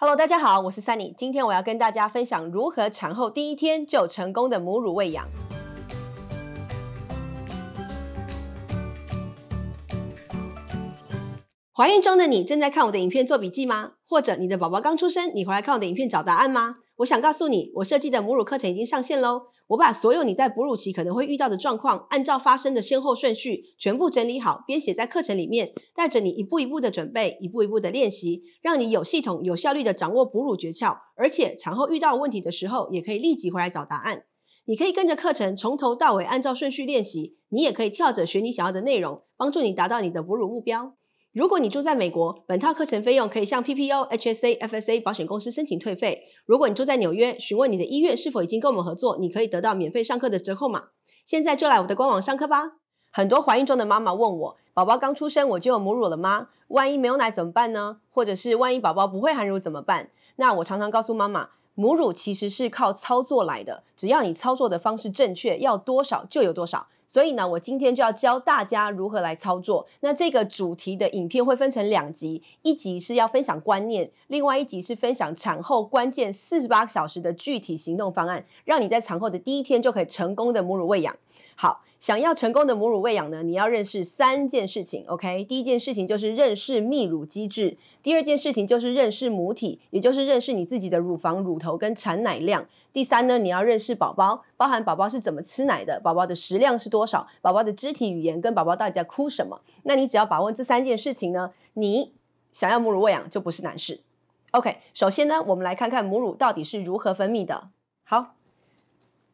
Hello，大家好，我是 Sunny，今天我要跟大家分享如何产后第一天就成功的母乳喂养。怀孕中的你正在看我的影片做笔记吗？或者你的宝宝刚出生，你回来看我的影片找答案吗？我想告诉你，我设计的母乳课程已经上线喽。我把所有你在哺乳期可能会遇到的状况，按照发生的先后顺序全部整理好，编写在课程里面，带着你一步一步的准备，一步一步的练习，让你有系统、有效率的掌握哺乳诀窍。而且产后遇到问题的时候，也可以立即回来找答案。你可以跟着课程从头到尾按照顺序练习，你也可以跳着学你想要的内容，帮助你达到你的哺乳目标。如果你住在美国，本套课程费用可以向 P P O H S a F S A 保险公司申请退费。如果你住在纽约，询问你的医院是否已经跟我们合作，你可以得到免费上课的折扣码。现在就来我的官网上课吧。很多怀孕中的妈妈问我，宝宝刚出生我就有母乳了吗？万一没有奶怎么办呢？或者是万一宝宝不会含乳怎么办？那我常常告诉妈妈，母乳其实是靠操作来的，只要你操作的方式正确，要多少就有多少。所以呢，我今天就要教大家如何来操作。那这个主题的影片会分成两集，一集是要分享观念，另外一集是分享产后关键四十八小时的具体行动方案，让你在产后的第一天就可以成功的母乳喂养。好。想要成功的母乳喂养呢，你要认识三件事情。OK，第一件事情就是认识泌乳机制；第二件事情就是认识母体，也就是认识你自己的乳房、乳头跟产奶量；第三呢，你要认识宝宝，包含宝宝是怎么吃奶的，宝宝的食量是多少，宝宝的肢体语言跟宝宝到底在哭什么。那你只要把握这三件事情呢，你想要母乳喂养就不是难事。OK，首先呢，我们来看看母乳到底是如何分泌的。好，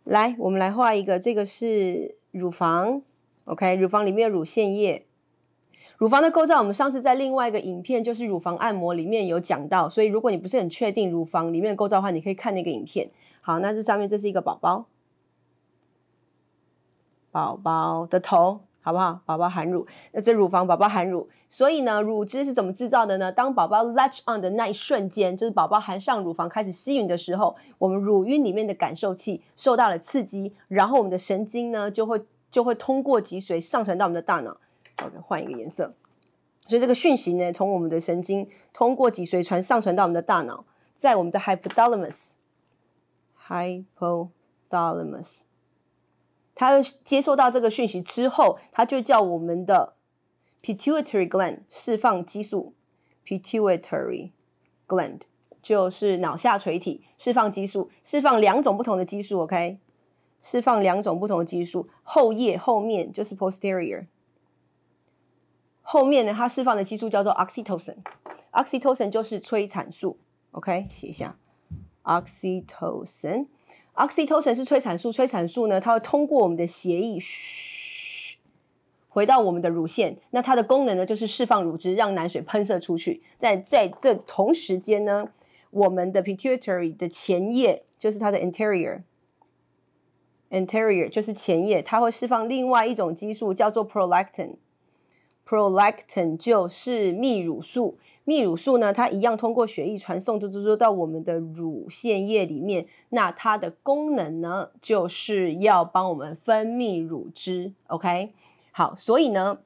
来，我们来画一个，这个是。乳房，OK，乳房里面有乳腺液。乳房的构造，我们上次在另外一个影片，就是乳房按摩里面有讲到。所以，如果你不是很确定乳房里面的构造的话，你可以看那个影片。好，那这上面这是一个宝宝，宝宝的头。好不好？宝宝含乳，那这乳房宝宝含乳，所以呢，乳汁是怎么制造的呢？当宝宝 latch on 的那一瞬间，就是宝宝含上乳房开始吸吮的时候，我们乳晕里面的感受器受到了刺激，然后我们的神经呢就会就会通过脊髓上传到我们的大脑。我换一个颜色，所以这个讯息呢，从我们的神经通过脊髓传上传到我们的大脑，在我们的 hypothalamus，hypothalamus。它接收到这个讯息之后，它就叫我们的 pituitary gland 释放激素，pituitary gland 就是脑下垂体释放激素，释放两种不同的激素，OK？释放两种不同的激素，后叶后面就是 posterior，后面呢它释放的激素叫做 oxytocin，oxytocin 就是催产素，OK？写一下 oxytocin。oxytocin 是催产素，催产素呢，它会通过我们的血液，回到我们的乳腺，那它的功能呢，就是释放乳汁，让奶水喷射出去。但在这同时间呢，我们的 pituitary 的前叶，就是它的 i n t e r i o r i n t e r i o r 就是前叶，它会释放另外一种激素，叫做 prolactin。Prolactin 就是泌乳素，泌乳素呢，它一样通过血液传送，就就到我们的乳腺液里面。那它的功能呢，就是要帮我们分泌乳汁。OK，好，所以呢，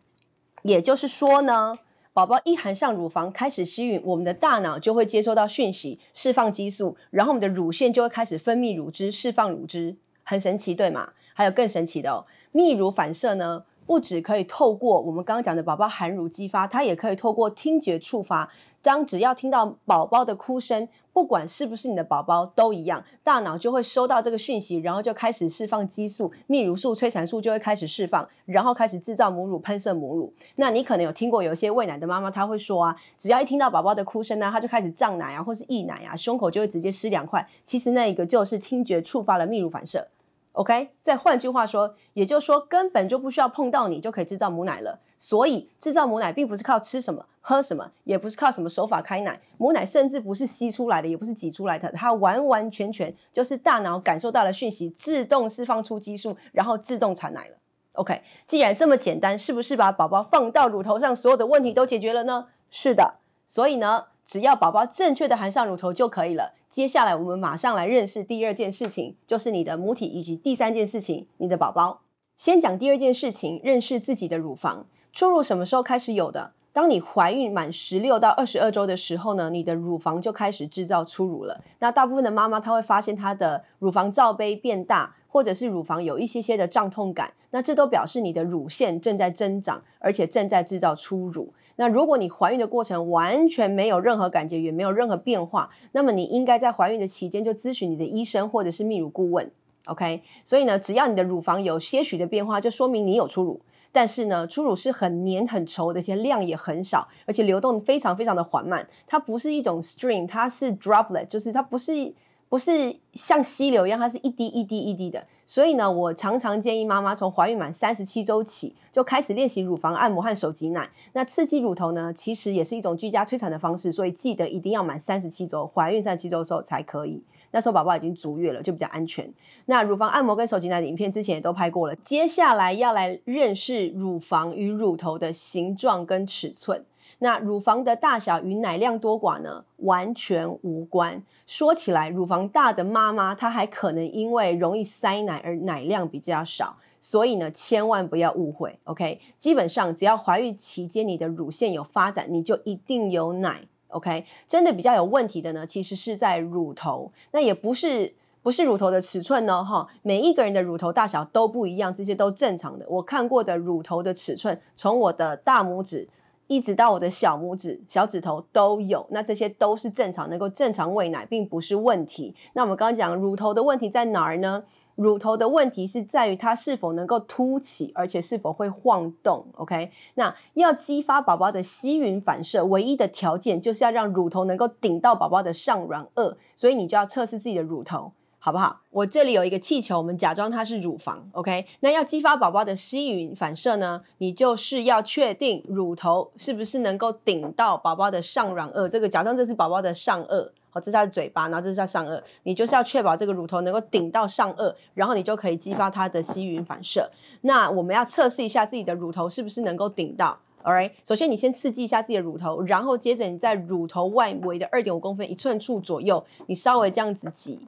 也就是说呢，宝宝一含上乳房开始吸吮，我们的大脑就会接收到讯息，释放激素，然后我们的乳腺就会开始分泌乳汁，释放乳汁，很神奇，对吗？还有更神奇的哦，泌乳反射呢。不止可以透过我们刚刚讲的宝宝含乳激发，它也可以透过听觉触发。当只要听到宝宝的哭声，不管是不是你的宝宝都一样，大脑就会收到这个讯息，然后就开始释放激素，泌乳素、催产素就会开始释放，然后开始制造母乳，喷射母乳。那你可能有听过有些喂奶的妈妈，她会说啊，只要一听到宝宝的哭声呢，她就开始胀奶啊，或是溢奶啊，胸口就会直接湿两块。其实那一个就是听觉触发了泌乳反射。OK，再换句话说，也就是说，根本就不需要碰到你就可以制造母奶了。所以，制造母奶并不是靠吃什么、喝什么，也不是靠什么手法开奶。母奶甚至不是吸出来的，也不是挤出来的，它完完全全就是大脑感受到了讯息，自动释放出激素，然后自动产奶了。OK，既然这么简单，是不是把宝宝放到乳头上，所有的问题都解决了呢？是的，所以呢？只要宝宝正确的含上乳头就可以了。接下来我们马上来认识第二件事情，就是你的母体以及第三件事情，你的宝宝。先讲第二件事情，认识自己的乳房。初乳什么时候开始有的？当你怀孕满十六到二十二周的时候呢，你的乳房就开始制造初乳了。那大部分的妈妈她会发现她的乳房罩杯变大。或者是乳房有一些些的胀痛感，那这都表示你的乳腺正在增长，而且正在制造初乳。那如果你怀孕的过程完全没有任何感觉，也没有任何变化，那么你应该在怀孕的期间就咨询你的医生或者是泌乳顾问。OK，所以呢，只要你的乳房有些许的变化，就说明你有初乳。但是呢，初乳是很黏、很稠的而且量也很少，而且流动非常非常的缓慢。它不是一种 stream，它是 droplet，就是它不是。不是像溪流一样，它是一滴一滴一滴的。所以呢，我常常建议妈妈从怀孕满三十七周起就开始练习乳房按摩和手挤奶。那刺激乳头呢，其实也是一种居家催产的方式。所以记得一定要满三十七周，怀孕三十七周的时候才可以。那时候宝宝已经足月了，就比较安全。那乳房按摩跟手挤奶的影片之前也都拍过了。接下来要来认识乳房与乳头的形状跟尺寸。那乳房的大小与奶量多寡呢，完全无关。说起来，乳房大的妈妈，她还可能因为容易塞奶而奶量比较少，所以呢，千万不要误会。OK，基本上只要怀孕期间你的乳腺有发展，你就一定有奶。OK，真的比较有问题的呢，其实是在乳头。那也不是不是乳头的尺寸呢，哈，每一个人的乳头大小都不一样，这些都正常的。我看过的乳头的尺寸，从我的大拇指。一直到我的小拇指、小指头都有，那这些都是正常，能够正常喂奶，并不是问题。那我们刚刚讲乳头的问题在哪儿呢？乳头的问题是在于它是否能够凸起，而且是否会晃动。OK，那要激发宝宝的吸吮反射，唯一的条件就是要让乳头能够顶到宝宝的上软腭，所以你就要测试自己的乳头。好不好？我这里有一个气球，我们假装它是乳房，OK？那要激发宝宝的吸吮反射呢？你就是要确定乳头是不是能够顶到宝宝的上软腭，这个假装这是宝宝的上颚，好，这是他的嘴巴，然后这是他上颚，你就是要确保这个乳头能够顶到上颚，然后你就可以激发他的吸吮反射。那我们要测试一下自己的乳头是不是能够顶到，All right？首先你先刺激一下自己的乳头，然后接着你在乳头外围的二点五公分一寸处左右，你稍微这样子挤。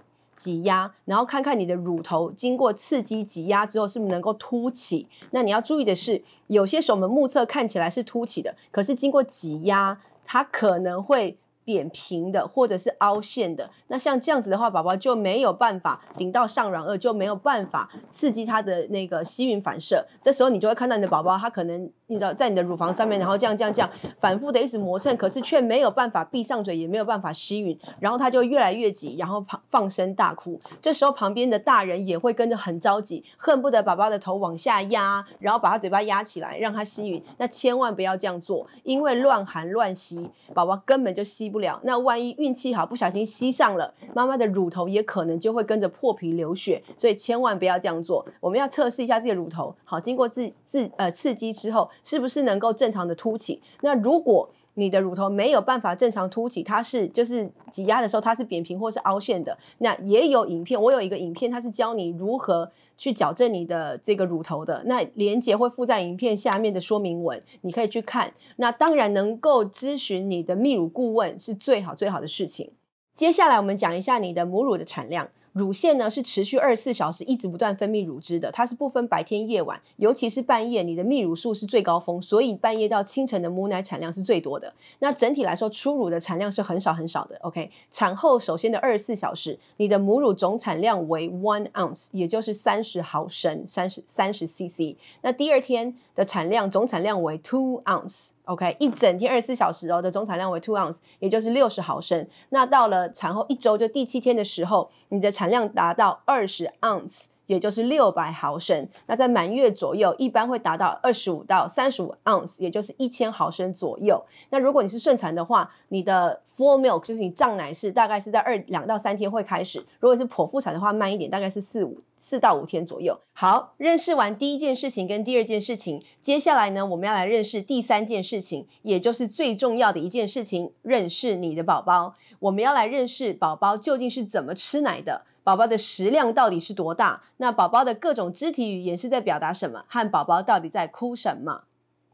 挤压，然后看看你的乳头经过刺激挤压之后是不是能够凸起。那你要注意的是，有些时候我们目测看起来是凸起的，可是经过挤压，它可能会。扁平的或者是凹陷的，那像这样子的话，宝宝就没有办法顶到上软腭，就没有办法刺激他的那个吸吮反射。这时候你就会看到你的宝宝，他可能你知道在你的乳房上面，然后这样这样这样反复的一直磨蹭，可是却没有办法闭上嘴，也没有办法吸吮，然后他就越来越急，然后放放声大哭。这时候旁边的大人也会跟着很着急，恨不得宝宝的头往下压，然后把他嘴巴压起来让他吸吮。那千万不要这样做，因为乱含乱吸，宝宝根本就吸不。那万一运气好，不小心吸上了，妈妈的乳头也可能就会跟着破皮流血，所以千万不要这样做。我们要测试一下自己的乳头，好，经过自自呃刺激之后，是不是能够正常的凸起？那如果你的乳头没有办法正常凸起，它是就是挤压的时候它是扁平或是凹陷的。那也有影片，我有一个影片，它是教你如何去矫正你的这个乳头的。那连接会附在影片下面的说明文，你可以去看。那当然能够咨询你的泌乳顾问是最好最好的事情。接下来我们讲一下你的母乳的产量。乳腺呢是持续二十四小时一直不断分泌乳汁的，它是不分白天夜晚，尤其是半夜，你的泌乳素是最高峰，所以半夜到清晨的母奶产量是最多的。那整体来说，初乳的产量是很少很少的。OK，产后首先的二十四小时，你的母乳总产量为 one ounce，也就是三十毫升，三十三十 cc。那第二天的产量总产量为 two ounce。OK，一整天二十四小时哦的总产量为 two ounce，也就是六十毫升。那到了产后一周，就第七天的时候，你的产量达到二十 ounce。也就是六百毫升，那在满月左右，一般会达到二十五到三十五 ounce，也就是一千毫升左右。那如果你是顺产的话，你的 f o r l milk 就是你胀奶是大概是在二两到三天会开始；如果是剖腹产的话，慢一点，大概是四五四到五天左右。好，认识完第一件事情跟第二件事情，接下来呢，我们要来认识第三件事情，也就是最重要的一件事情——认识你的宝宝。我们要来认识宝宝究竟是怎么吃奶的。宝宝的食量到底是多大？那宝宝的各种肢体语言是在表达什么？和宝宝到底在哭什么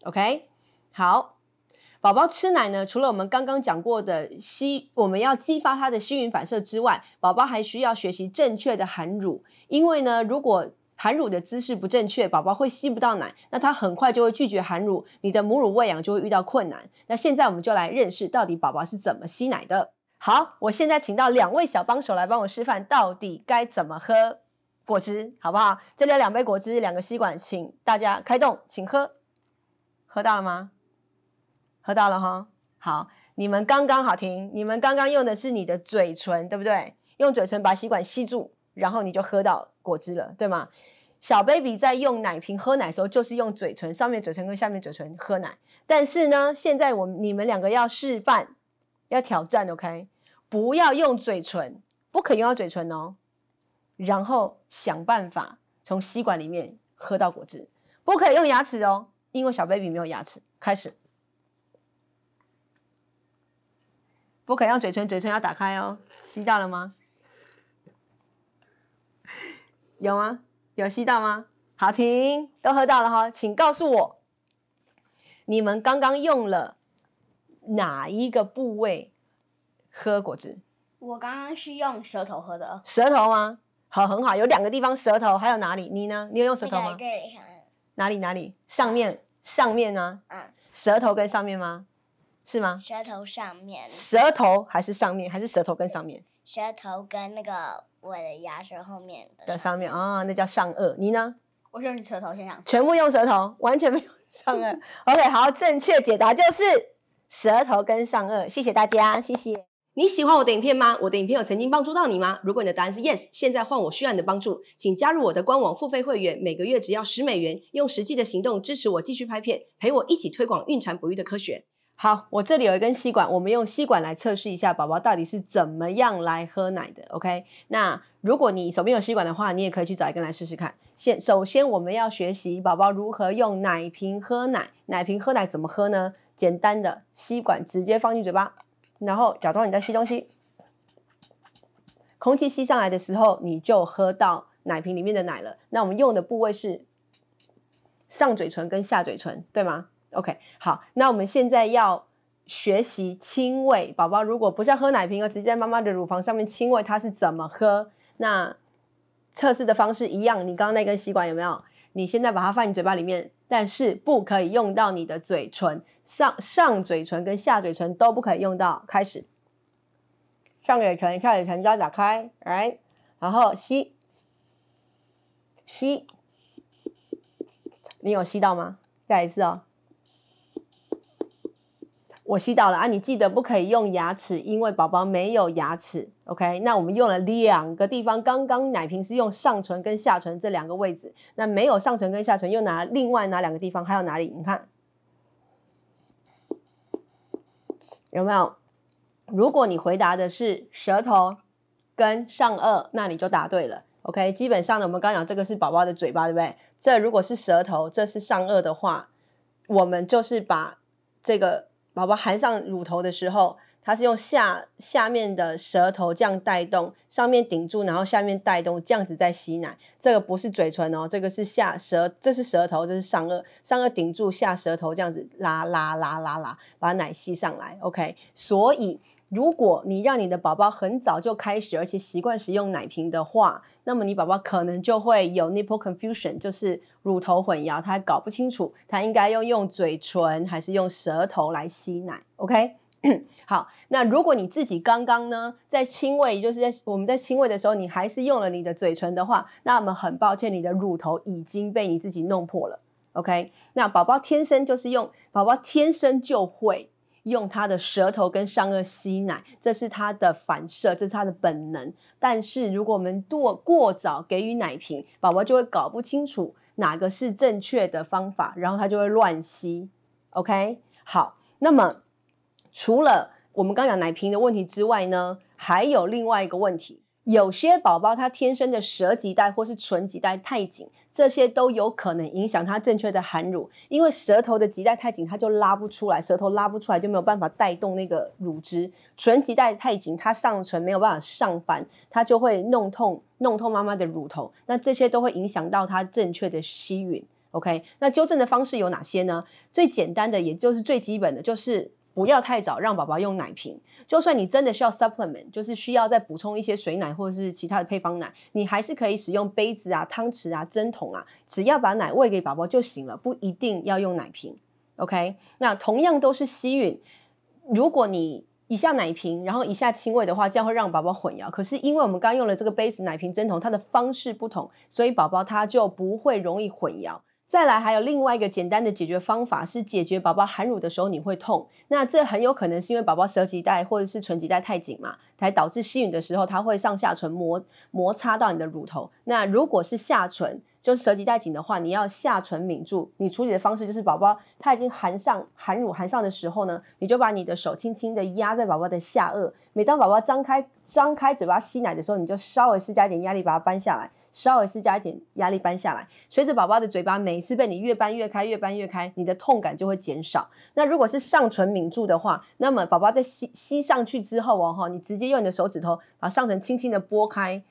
？OK，好，宝宝吃奶呢，除了我们刚刚讲过的吸，我们要激发他的吸吮反射之外，宝宝还需要学习正确的含乳。因为呢，如果含乳的姿势不正确，宝宝会吸不到奶，那他很快就会拒绝含乳，你的母乳喂养就会遇到困难。那现在我们就来认识到底宝宝是怎么吸奶的。好，我现在请到两位小帮手来帮我示范到底该怎么喝果汁，好不好？这里有两杯果汁，两个吸管，请大家开动，请喝，喝到了吗？喝到了哈。好，你们刚刚好停，你们刚刚用的是你的嘴唇，对不对？用嘴唇把吸管吸住，然后你就喝到果汁了，对吗？小 baby 在用奶瓶喝奶的时候，就是用嘴唇上面嘴唇跟下面嘴唇喝奶。但是呢，现在我你们两个要示范，要挑战，OK？不要用嘴唇，不可用到嘴唇哦。然后想办法从吸管里面喝到果汁，不可以用牙齿哦，因为小 baby 没有牙齿。开始，不可用嘴唇，嘴唇要打开哦。吸到了吗？有吗？有吸到吗？好，停，都喝到了哈，请告诉我，你们刚刚用了哪一个部位？喝果汁，我刚刚是用舌头喝的。舌头吗？好，很好。有两个地方舌头，还有哪里？你呢？你有用舌头吗？在哪里？哪里？上面？上面呢？嗯。舌头跟上面吗？是吗？舌头上面。舌头还是上面？还是舌头跟上面？舌头跟那个我的牙齿后面的。在上面啊，那叫上颚。你呢？我用舌头先上。全部用舌头，完全没有上颚。OK，好，正确解答就是舌头跟上颚。谢谢大家，谢谢。你喜欢我的影片吗？我的影片有曾经帮助到你吗？如果你的答案是 yes，现在换我需要你的帮助，请加入我的官网付费会员，每个月只要十美元，用实际的行动支持我继续拍片，陪我一起推广孕产哺育的科学。好，我这里有一根吸管，我们用吸管来测试一下宝宝到底是怎么样来喝奶的。OK，那如果你手边有吸管的话，你也可以去找一根来试试看。先，首先我们要学习宝宝如何用奶瓶喝奶，奶瓶喝奶怎么喝呢？简单的，吸管直接放进嘴巴。然后假装你在吸东西，空气吸上来的时候，你就喝到奶瓶里面的奶了。那我们用的部位是上嘴唇跟下嘴唇，对吗？OK，好，那我们现在要学习亲喂。宝宝如果不是喝奶瓶哦，直接在妈妈的乳房上面亲喂，他是怎么喝？那测试的方式一样，你刚刚那根吸管有没有？你现在把它放你嘴巴里面。但是不可以用到你的嘴唇，上上嘴唇跟下嘴唇都不可以用到。开始，上嘴唇开始唇要打开，right，然后吸，吸，你有吸到吗？再一次哦。我吸到了啊！你记得不可以用牙齿，因为宝宝没有牙齿。OK，那我们用了两个地方，刚刚奶瓶是用上唇跟下唇这两个位置。那没有上唇跟下唇，又拿另外哪两个地方？还有哪里？你看有没有？如果你回答的是舌头跟上颚，那你就答对了。OK，基本上呢，我们刚讲这个是宝宝的嘴巴，对不对？这如果是舌头，这是上颚的话，我们就是把这个。宝宝含上乳头的时候，他是用下下面的舌头这样带动上面顶住，然后下面带动这样子在吸奶。这个不是嘴唇哦，这个是下舌，这是舌头，这是上颚，上颚顶住下舌头这样子拉拉拉拉拉，把奶吸上来。OK，所以。如果你让你的宝宝很早就开始，而且习惯使用奶瓶的话，那么你宝宝可能就会有 nipple confusion，就是乳头混淆，他搞不清楚他应该要用嘴唇还是用舌头来吸奶。OK，好，那如果你自己刚刚呢，在亲喂，就是在我们在亲喂的时候，你还是用了你的嘴唇的话，那我很抱歉，你的乳头已经被你自己弄破了。OK，那宝宝天生就是用，宝宝天生就会。用他的舌头跟上颚吸奶，这是他的反射，这是他的本能。但是如果我们过过早给予奶瓶，宝宝就会搞不清楚哪个是正确的方法，然后他就会乱吸。OK，好。那么除了我们刚讲奶瓶的问题之外呢，还有另外一个问题。有些宝宝他天生的舌肌带或是唇肌带太紧，这些都有可能影响他正确的含乳。因为舌头的脐带太紧，他就拉不出来；舌头拉不出来，就没有办法带动那个乳汁。唇肌带太紧，它上唇没有办法上翻，它就会弄痛弄痛妈妈的乳头。那这些都会影响到他正确的吸吮。OK，那纠正的方式有哪些呢？最简单的也就是最基本的，就是。不要太早让宝宝用奶瓶，就算你真的需要 supplement，就是需要再补充一些水奶或者是其他的配方奶，你还是可以使用杯子啊、汤匙啊、针筒啊，只要把奶喂给宝宝就行了，不一定要用奶瓶。OK，那同样都是吸吮，如果你以下奶瓶，然后以下亲喂的话，这样会让宝宝混淆。可是因为我们刚用了这个杯子、奶瓶、针筒，它的方式不同，所以宝宝他就不会容易混淆。再来，还有另外一个简单的解决方法，是解决宝宝含乳的时候你会痛。那这很有可能是因为宝宝舌肌带或者是唇肌带太紧嘛，才导致吸吮的时候它会上下唇摩摩擦到你的乳头。那如果是下唇就是舌肌带紧的话，你要下唇抿住。你处理的方式就是宝宝他已经含上含乳含上的时候呢，你就把你的手轻轻的压在宝宝的下颚。每当宝宝张开张开嘴巴吸奶的时候，你就稍微施加一点压力把它扳下来。稍微施加一点压力扳下来，随着宝宝的嘴巴每次被你越扳越开，越扳越开，你的痛感就会减少。那如果是上唇抿住的话，那么宝宝在吸吸上去之后哦哈，你直接用你的手指头把上唇轻轻的拨开。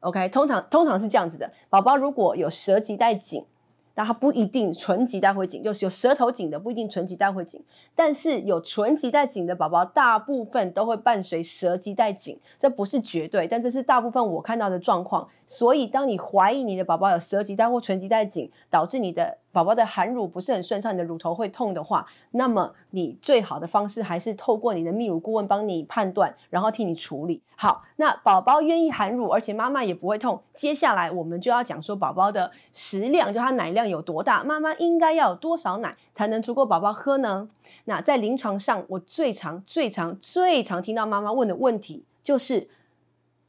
OK，通常通常是这样子的。宝宝如果有舌肌带紧。它不一定唇肌带会紧，就是有舌头紧的不一定唇肌带会紧，但是有唇肌带紧的宝宝，大部分都会伴随舌肌带紧，这不是绝对，但这是大部分我看到的状况。所以，当你怀疑你的宝宝有舌肌带或唇肌带紧，导致你的。宝宝的含乳不是很顺畅，你的乳头会痛的话，那么你最好的方式还是透过你的泌乳顾问帮你判断，然后替你处理。好，那宝宝愿意含乳，而且妈妈也不会痛，接下来我们就要讲说宝宝的食量，就他奶量有多大，妈妈应该要有多少奶才能足够宝宝喝呢？那在临床上，我最常、最常、最常听到妈妈问的问题就是：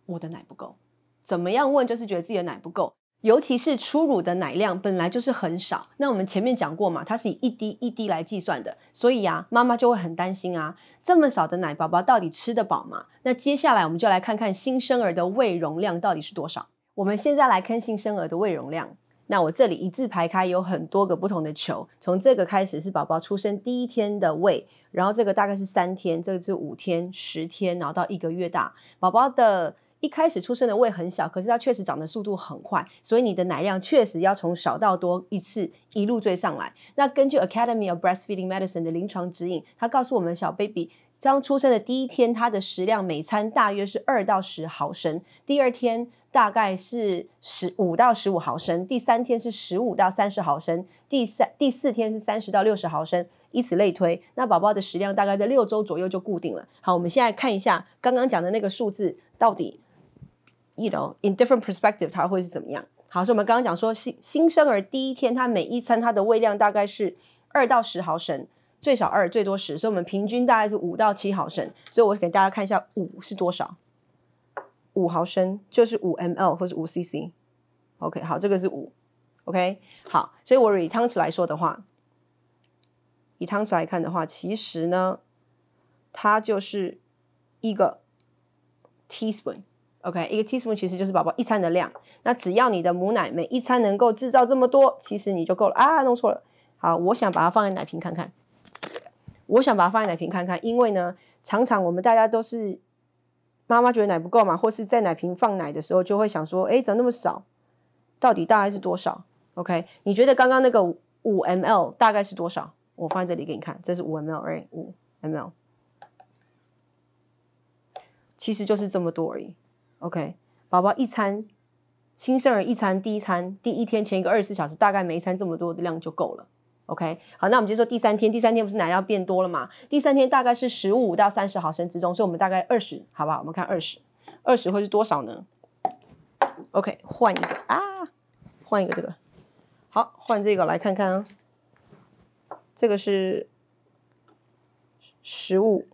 我的奶不够，怎么样问就是觉得自己的奶不够。尤其是初乳的奶量本来就是很少，那我们前面讲过嘛，它是以一滴一滴来计算的，所以呀，妈妈就会很担心啊，这么少的奶，宝宝到底吃得饱吗？那接下来我们就来看看新生儿的胃容量到底是多少。我们现在来看新生儿的胃容量，那我这里一字排开有很多个不同的球，从这个开始是宝宝出生第一天的胃，然后这个大概是三天，这个是五天、十天，然后到一个月大宝宝的。一开始出生的胃很小，可是它确实长的速度很快，所以你的奶量确实要从少到多一次一路追上来。那根据 Academy of Breastfeeding Medicine 的临床指引，它告诉我们，小 baby 将出生的第一天，它的食量每餐大约是二到十毫升，第二天大概是十五到十五毫升，第三天是十五到三十毫升，第三第四天是三十到六十毫升，以此类推。那宝宝的食量大概在六周左右就固定了。好，我们现在看一下刚刚讲的那个数字到底。You know, in different perspective，它会是怎么样？好，所以我们刚刚讲说新新生儿第一天，他每一餐他的胃量大概是二到十毫升，最少二，最多十，所以我们平均大概是五到七毫升。所以，我给大家看一下五是多少？五毫升就是五 mL 或是五 cC。OK，好，这个是五。OK，好，所以我以汤匙来说的话，以汤匙来看的话，其实呢，它就是一个 teaspoon。OK，一个 teaspoon 其实就是宝宝一餐的量。那只要你的母奶每一餐能够制造这么多，其实你就够了啊！弄错了。好，我想把它放在奶瓶看看。我想把它放在奶瓶看看，因为呢，常常我们大家都是妈妈觉得奶不够嘛，或是在奶瓶放奶的时候就会想说，哎，怎么那么少？到底大概是多少？OK，你觉得刚刚那个五 mL 大概是多少？我放在这里给你看，这是五 mL，right？五 mL，其实就是这么多而已。OK，宝宝一餐，新生儿一餐第一餐第一天前一个二十四小时大概每一餐这么多的量就够了。OK，好，那我们接着说第三天，第三天不是奶要变多了嘛？第三天大概是十五到三十毫升之中，所以我们大概二十，好不好？我们看二十，二十会是多少呢？OK，换一个啊，换一个这个，好，换这个来看看啊，这个是十五，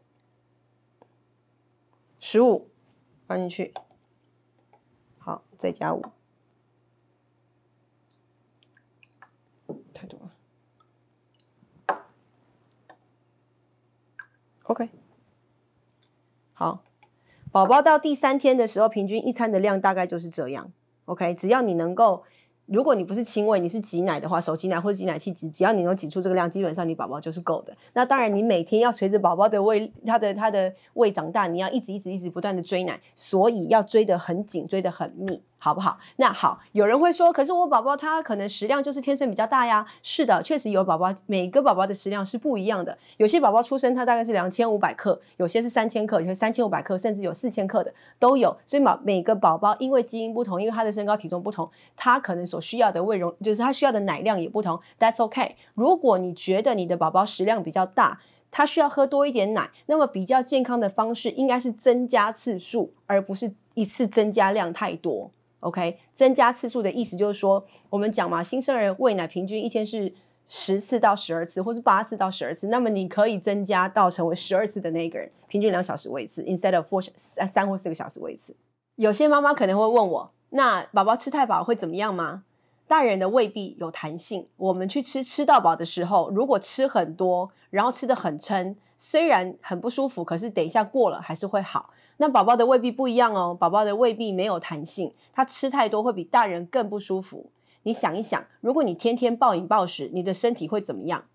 十五放进去。再加五，太多了。OK，好，宝宝到第三天的时候，平均一餐的量大概就是这样。OK，只要你能够，如果你不是亲喂，你是挤奶的话，手挤奶或者挤奶器挤，只要你能挤出这个量，基本上你宝宝就是够的。那当然，你每天要随着宝宝的胃，他的他的胃长大，你要一直一直一直不断的追奶，所以要追的很紧，追的很密。好不好？那好，有人会说，可是我宝宝他可能食量就是天生比较大呀。是的，确实有宝宝，每个宝宝的食量是不一样的。有些宝宝出生他大概是两千五百克，有些是三千克，有些三千五百克，甚至有四千克的都有。所以每每个宝宝因为基因不同，因为他的身高体重不同，他可能所需要的胃容就是他需要的奶量也不同。That's okay。如果你觉得你的宝宝食量比较大，他需要喝多一点奶，那么比较健康的方式应该是增加次数，而不是一次增加量太多。OK，增加次数的意思就是说，我们讲嘛，新生儿喂奶平均一天是十次到十二次，或是八次到十二次。那么你可以增加到成为十二次的那个人，平均两小时喂一次，instead of four 三或四个小时喂一次。有些妈妈可能会问我，那宝宝吃太饱会怎么样吗？大人的胃壁有弹性，我们去吃吃到饱的时候，如果吃很多，然后吃的很撑，虽然很不舒服，可是等一下过了还是会好。那宝宝的胃壁不一样哦，宝宝的胃壁没有弹性，他吃太多会比大人更不舒服。你想一想，如果你天天暴饮暴食，你的身体会怎么样？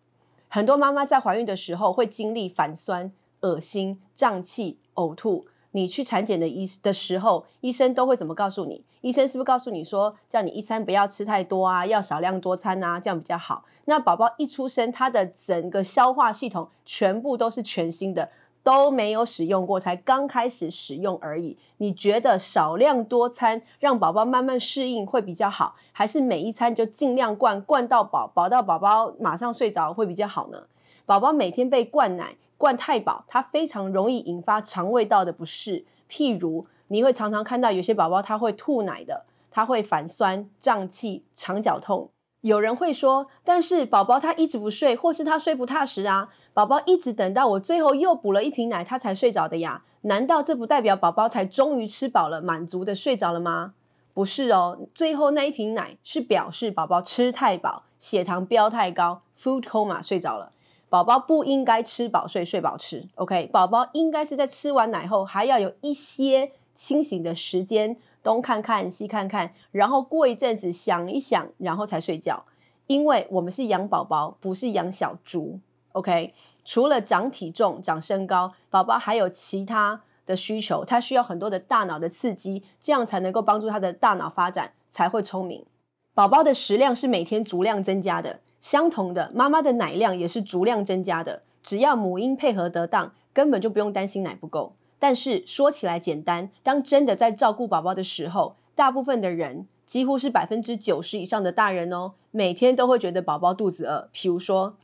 很多妈妈在怀孕的时候会经历反酸、恶心、胀气、呕吐。你去产检的医的时候，医生都会怎么告诉你？医生是不是告诉你说，叫你一餐不要吃太多啊，要少量多餐啊，这样比较好？那宝宝一出生，他的整个消化系统全部都是全新的，都没有使用过，才刚开始使用而已。你觉得少量多餐，让宝宝慢慢适应会比较好，还是每一餐就尽量灌灌到宝宝到宝宝马上睡着会比较好呢？宝宝每天被灌奶。灌太饱，它非常容易引发肠胃道的不适，譬如你会常常看到有些宝宝他会吐奶的，他会反酸、胀气、肠绞痛。有人会说，但是宝宝他一直不睡，或是他睡不踏实啊，宝宝一直等到我最后又补了一瓶奶，他才睡着的呀？难道这不代表宝宝才终于吃饱了，满足的睡着了吗？不是哦，最后那一瓶奶是表示宝宝吃太饱，血糖飙太高，food coma 睡着了。宝宝不应该吃饱睡，睡饱吃。OK，宝宝应该是在吃完奶后，还要有一些清醒的时间，东看看西看看，然后过一阵子想一想，然后才睡觉。因为我们是养宝宝，不是养小猪。OK，除了长体重、长身高，宝宝还有其他的需求，他需要很多的大脑的刺激，这样才能够帮助他的大脑发展，才会聪明。宝宝的食量是每天逐量增加的。相同的，妈妈的奶量也是逐量增加的。只要母婴配合得当，根本就不用担心奶不够。但是说起来简单，当真的在照顾宝宝的时候，大部分的人几乎是百分之九十以上的大人哦，每天都会觉得宝宝肚子饿。譬如说，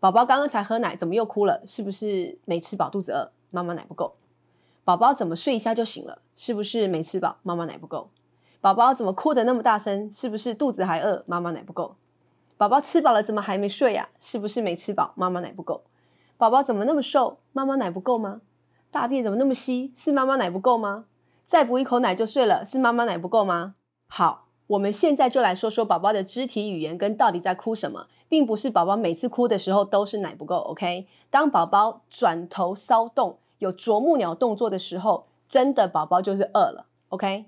宝宝刚刚才喝奶，怎么又哭了？是不是没吃饱？肚子饿，妈妈奶不够。宝宝怎么睡一下就醒了？是不是没吃饱？妈妈奶不够。宝宝怎么哭得那么大声？是不是肚子还饿？妈妈奶不够。宝宝吃饱了怎么还没睡呀？是不是没吃饱？妈妈奶不够？宝宝怎么那么瘦？妈妈奶不够吗？大便怎么那么稀？是妈妈奶不够吗？再补一口奶就睡了，是妈妈奶不够吗？好，我们现在就来说说宝宝的肢体语言跟到底在哭什么，并不是宝宝每次哭的时候都是奶不够。OK，当宝宝转头骚动、有啄木鸟动作的时候，真的宝宝就是饿了。OK，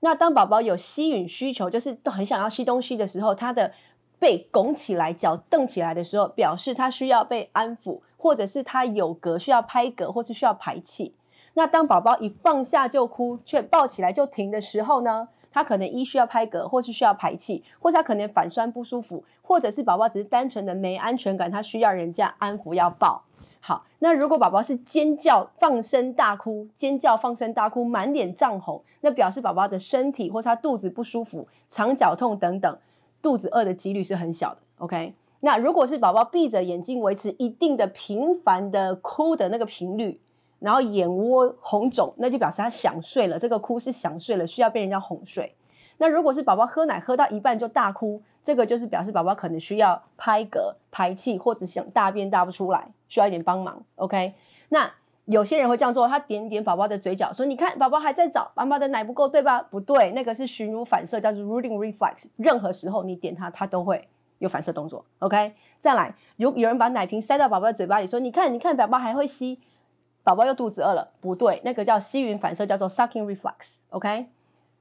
那当宝宝有吸吮需求，就是都很想要吸东西的时候，他的。被拱起来、脚蹬起来的时候，表示他需要被安抚，或者是他有嗝需要拍嗝，或是需要排气。那当宝宝一放下就哭，却抱起来就停的时候呢？他可能一需要拍嗝，或是需要排气，或者他可能反酸不舒服，或者是宝宝只是单纯的没安全感，他需要人家安抚要抱。好，那如果宝宝是尖叫放声大哭、尖叫放声大哭、满脸涨红，那表示宝宝的身体或是他肚子不舒服、肠绞痛等等。肚子饿的几率是很小的，OK。那如果是宝宝闭着眼睛维持一定的频繁的哭的那个频率，然后眼窝红肿，那就表示他想睡了。这个哭是想睡了，需要被人家哄睡。那如果是宝宝喝奶喝到一半就大哭，这个就是表示宝宝可能需要拍嗝排气，或者想大便大不出来，需要一点帮忙，OK。那有些人会这样做，他点点宝宝的嘴角，说：“你看，宝宝还在找妈妈的奶不够，对吧？”不对，那个是寻乳反射，叫做 rooting reflex。任何时候你点它，它都会有反射动作。OK，再来，有有人把奶瓶塞到宝宝的嘴巴里，说：“你看，你看，宝宝还会吸。”宝宝又肚子饿了，不对，那个叫吸吮反射，叫做 sucking reflex。OK，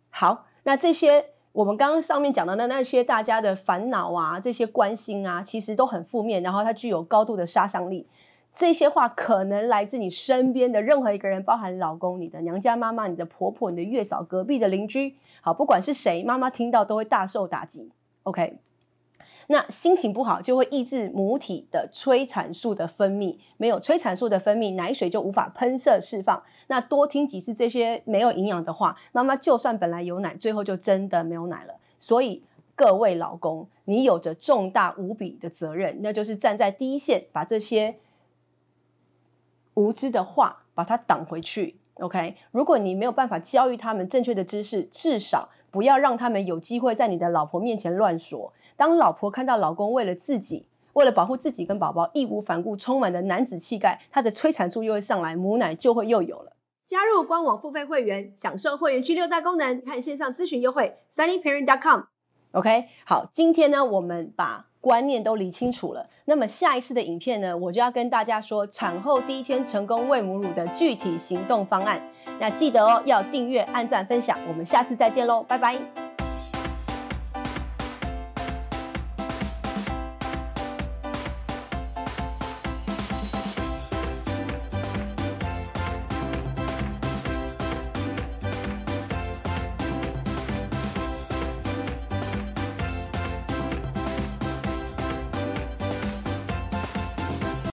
好，那这些我们刚刚上面讲的那那些大家的烦恼啊，这些关心啊，其实都很负面，然后它具有高度的杀伤力。这些话可能来自你身边的任何一个人，包含老公、你的娘家妈妈、你的婆婆、你的月嫂、隔壁的邻居。好，不管是谁，妈妈听到都会大受打击。OK，那心情不好就会抑制母体的催产素的分泌，没有催产素的分泌，奶水就无法喷射释放。那多听几次这些没有营养的话，妈妈就算本来有奶，最后就真的没有奶了。所以各位老公，你有着重大无比的责任，那就是站在第一线，把这些。无知的话，把它挡回去。OK，如果你没有办法教育他们正确的知识，至少不要让他们有机会在你的老婆面前乱说。当老婆看到老公为了自己，为了保护自己跟宝宝，义无反顾，充满了男子气概，他的催产素又会上来，母奶就会又有了。加入官网付费会员，享受会员区六大功能，看线上咨询优惠，SunnyParent.com。OK，好，今天呢，我们把。观念都理清楚了，那么下一次的影片呢，我就要跟大家说产后第一天成功喂母乳的具体行动方案。那记得哦，要订阅、按赞、分享。我们下次再见喽，拜拜。